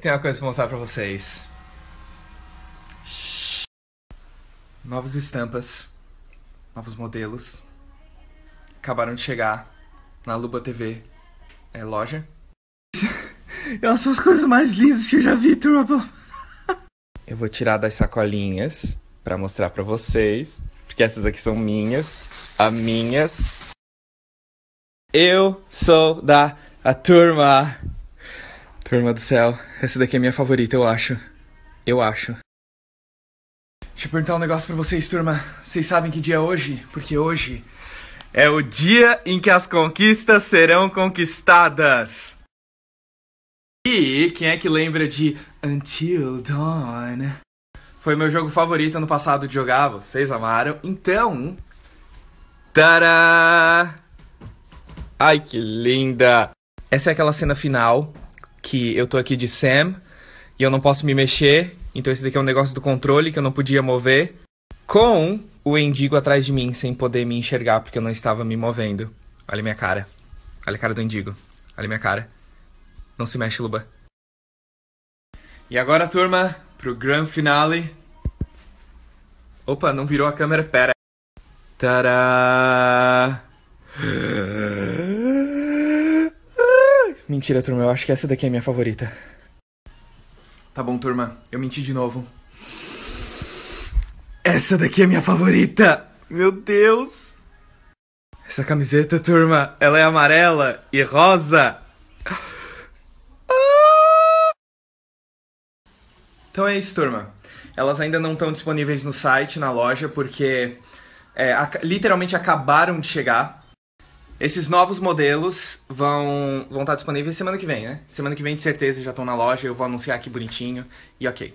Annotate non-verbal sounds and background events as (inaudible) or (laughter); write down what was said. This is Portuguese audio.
tem uma coisa pra mostrar pra vocês. Novas estampas, novos modelos acabaram de chegar na Luba TV é, loja. (laughs) Elas são as coisas mais lindas que eu já vi, turma. Eu vou tirar das sacolinhas para mostrar para vocês, porque essas aqui são minhas, a minhas. Eu sou da a turma. Turma do céu, essa daqui é minha favorita, eu acho. Eu acho. Deixa eu perguntar um negócio pra vocês, turma. Vocês sabem que dia é hoje? Porque hoje é o dia em que as conquistas serão conquistadas. E quem é que lembra de Until Dawn? Foi meu jogo favorito ano passado de jogar, vocês amaram. Então. Tará! Ai que linda! Essa é aquela cena final que eu tô aqui de Sam e eu não posso me mexer, então esse daqui é um negócio do controle que eu não podia mover, com o endigo atrás de mim sem poder me enxergar porque eu não estava me movendo. Olha minha cara. Olha a cara do endigo. Olha minha cara. Não se mexe, Luba. E agora, turma, pro grande finale. Opa, não virou a câmera, pera. Tadá! Mentira, turma, eu acho que essa daqui é a minha favorita. Tá bom, turma, eu menti de novo. Essa daqui é minha favorita! Meu Deus! Essa camiseta, turma, ela é amarela e rosa! Então é isso, turma. Elas ainda não estão disponíveis no site, na loja, porque é, literalmente acabaram de chegar. Esses novos modelos vão, vão estar disponíveis semana que vem, né? Semana que vem, de certeza, já estão na loja. Eu vou anunciar aqui bonitinho e ok.